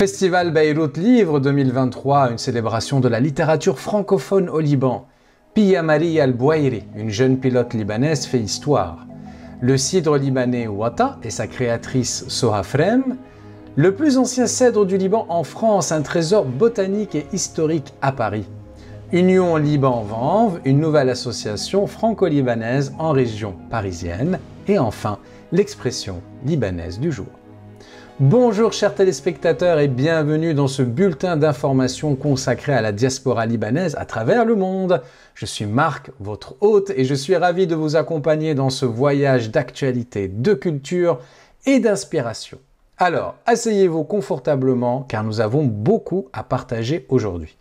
Festival Beyrouth Livre 2023, une célébration de la littérature francophone au Liban. Pia Marie Al-Bouairi, une jeune pilote libanaise, fait histoire. Le cidre libanais Wata et sa créatrice Soha Le plus ancien cèdre du Liban en France, un trésor botanique et historique à Paris. Union liban vanve une nouvelle association franco-libanaise en région parisienne. Et enfin, l'expression libanaise du jour. Bonjour chers téléspectateurs et bienvenue dans ce bulletin d'information consacré à la diaspora libanaise à travers le monde. Je suis Marc, votre hôte, et je suis ravi de vous accompagner dans ce voyage d'actualité, de culture et d'inspiration. Alors, asseyez-vous confortablement car nous avons beaucoup à partager aujourd'hui.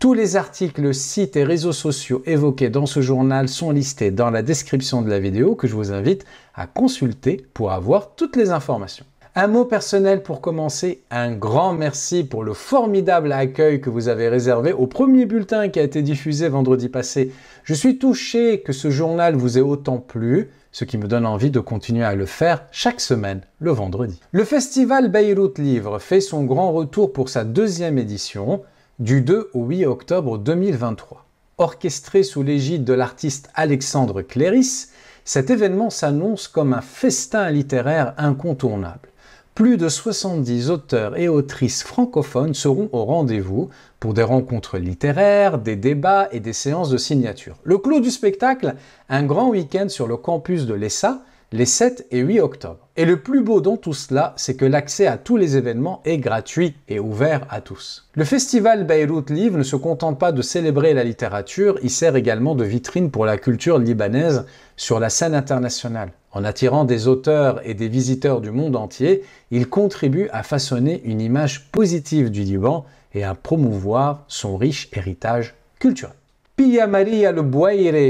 Tous les articles, sites et réseaux sociaux évoqués dans ce journal sont listés dans la description de la vidéo que je vous invite à consulter pour avoir toutes les informations. Un mot personnel pour commencer, un grand merci pour le formidable accueil que vous avez réservé au premier bulletin qui a été diffusé vendredi passé. Je suis touché que ce journal vous ait autant plu, ce qui me donne envie de continuer à le faire chaque semaine, le vendredi. Le festival Beyrouth Livre fait son grand retour pour sa deuxième édition, du 2 au 8 octobre 2023. Orchestré sous l'égide de l'artiste Alexandre Cléris, cet événement s'annonce comme un festin littéraire incontournable plus de 70 auteurs et autrices francophones seront au rendez-vous pour des rencontres littéraires, des débats et des séances de signature. Le clou du spectacle, un grand week-end sur le campus de l'ESSA les 7 et 8 octobre. Et le plus beau dans tout cela, c'est que l'accès à tous les événements est gratuit et ouvert à tous. Le festival Beirut Live ne se contente pas de célébrer la littérature, il sert également de vitrine pour la culture libanaise sur la scène internationale. En attirant des auteurs et des visiteurs du monde entier, il contribue à façonner une image positive du Liban et à promouvoir son riche héritage culturel. Pia Maria Le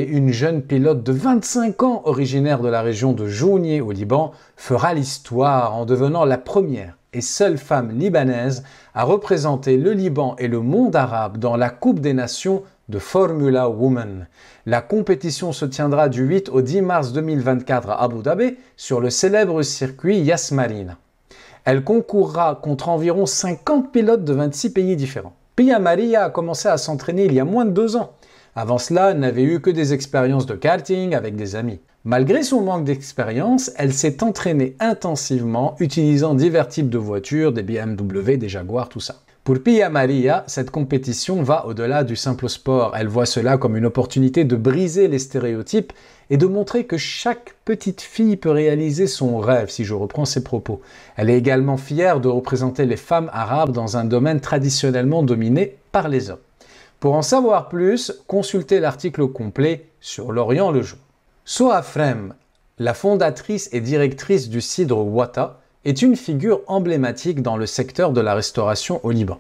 une jeune pilote de 25 ans originaire de la région de Jounier au Liban, fera l'histoire en devenant la première et seule femme libanaise à représenter le Liban et le monde arabe dans la Coupe des Nations de Formula Woman. La compétition se tiendra du 8 au 10 mars 2024 à Abu Dhabi sur le célèbre circuit Yas Marina. Elle concourra contre environ 50 pilotes de 26 pays différents. Pia Maria a commencé à s'entraîner il y a moins de deux ans. Avant cela, elle n'avait eu que des expériences de karting avec des amis. Malgré son manque d'expérience, elle s'est entraînée intensivement utilisant divers types de voitures, des BMW, des Jaguars, tout ça. Pour Pia Maria, cette compétition va au-delà du simple sport. Elle voit cela comme une opportunité de briser les stéréotypes et de montrer que chaque petite fille peut réaliser son rêve, si je reprends ses propos. Elle est également fière de représenter les femmes arabes dans un domaine traditionnellement dominé par les hommes. Pour en savoir plus, consultez l'article complet sur l'Orient le jour. Soa Frem, la fondatrice et directrice du Cidre Wata, est une figure emblématique dans le secteur de la restauration au Liban.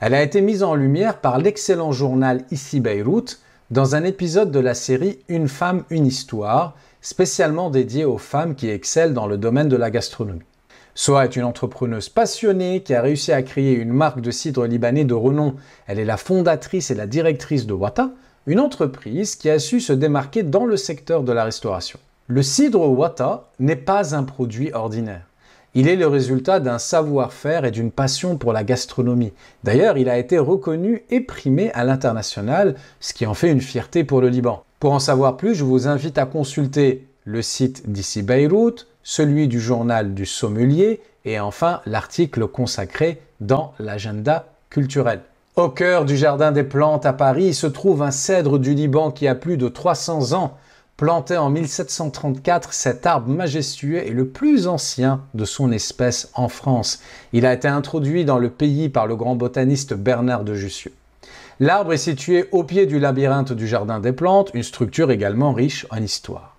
Elle a été mise en lumière par l'excellent journal Ici Beyrouth dans un épisode de la série Une femme, une histoire, spécialement dédiée aux femmes qui excellent dans le domaine de la gastronomie. Soa est une entrepreneuse passionnée qui a réussi à créer une marque de cidre libanais de renom. Elle est la fondatrice et la directrice de Wata, une entreprise qui a su se démarquer dans le secteur de la restauration. Le cidre Wata n'est pas un produit ordinaire. Il est le résultat d'un savoir-faire et d'une passion pour la gastronomie. D'ailleurs, il a été reconnu et primé à l'international, ce qui en fait une fierté pour le Liban. Pour en savoir plus, je vous invite à consulter le site d'ici Beyrouth, celui du journal du sommelier et enfin l'article consacré dans l'agenda culturel. Au cœur du Jardin des Plantes à Paris se trouve un cèdre du Liban qui a plus de 300 ans. Planté en 1734, cet arbre majestueux est le plus ancien de son espèce en France. Il a été introduit dans le pays par le grand botaniste Bernard de Jussieu. L'arbre est situé au pied du labyrinthe du Jardin des Plantes, une structure également riche en histoire.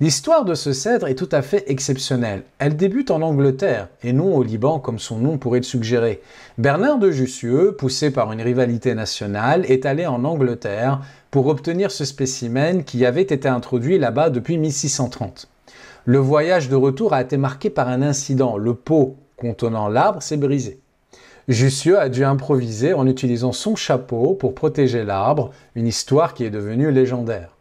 L'histoire de ce cèdre est tout à fait exceptionnelle. Elle débute en Angleterre et non au Liban comme son nom pourrait le suggérer. Bernard de Jussieu, poussé par une rivalité nationale, est allé en Angleterre pour obtenir ce spécimen qui avait été introduit là-bas depuis 1630. Le voyage de retour a été marqué par un incident. Le pot contenant l'arbre s'est brisé. Jussieu a dû improviser en utilisant son chapeau pour protéger l'arbre, une histoire qui est devenue légendaire.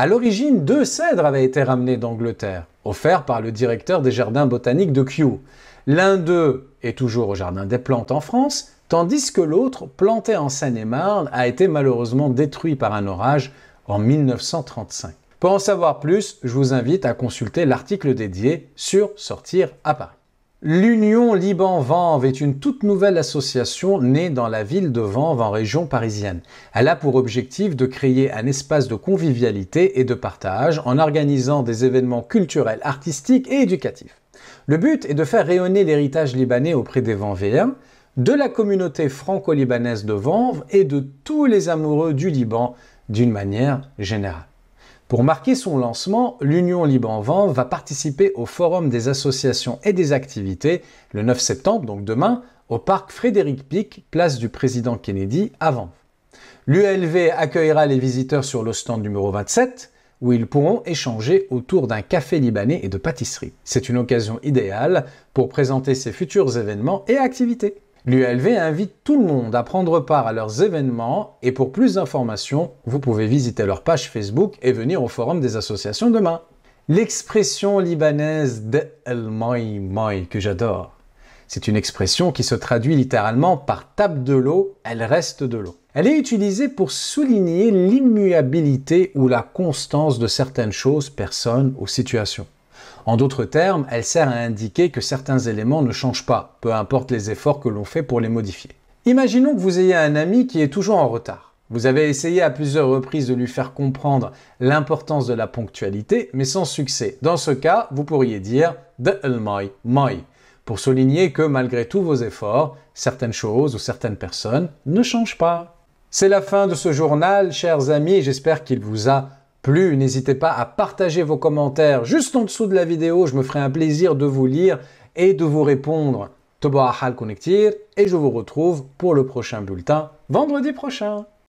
À l'origine, deux cèdres avaient été ramenés d'Angleterre, offerts par le directeur des jardins botaniques de Kew. L'un d'eux est toujours au Jardin des plantes en France, tandis que l'autre, planté en Seine-et-Marne, a été malheureusement détruit par un orage en 1935. Pour en savoir plus, je vous invite à consulter l'article dédié sur Sortir à Paris. L'Union Liban-Vanves est une toute nouvelle association née dans la ville de Vanves en région parisienne. Elle a pour objectif de créer un espace de convivialité et de partage en organisant des événements culturels, artistiques et éducatifs. Le but est de faire rayonner l'héritage libanais auprès des Vanvéens, de la communauté franco-libanaise de Vanves et de tous les amoureux du Liban d'une manière générale. Pour marquer son lancement, l'Union Liban Vent va participer au Forum des associations et des activités le 9 septembre, donc demain, au parc Frédéric Pic, place du président Kennedy à Vent. L'ULV accueillera les visiteurs sur le stand numéro 27, où ils pourront échanger autour d'un café libanais et de pâtisserie. C'est une occasion idéale pour présenter ses futurs événements et activités. L'ULV invite tout le monde à prendre part à leurs événements et pour plus d'informations, vous pouvez visiter leur page Facebook et venir au forum des associations demain. L'expression libanaise de El moi que j'adore. C'est une expression qui se traduit littéralement par tape de l'eau, elle reste de l'eau. Elle est utilisée pour souligner l'immuabilité ou la constance de certaines choses, personnes ou situations. En d'autres termes, elle sert à indiquer que certains éléments ne changent pas, peu importe les efforts que l'on fait pour les modifier. Imaginons que vous ayez un ami qui est toujours en retard. Vous avez essayé à plusieurs reprises de lui faire comprendre l'importance de la ponctualité, mais sans succès. Dans ce cas, vous pourriez dire de mai mai pour souligner que malgré tous vos efforts, certaines choses ou certaines personnes ne changent pas. C'est la fin de ce journal, chers amis, j'espère qu'il vous a plus, N'hésitez pas à partager vos commentaires juste en dessous de la vidéo. Je me ferai un plaisir de vous lire et de vous répondre. Toba Hal Connectir et je vous retrouve pour le prochain bulletin vendredi prochain.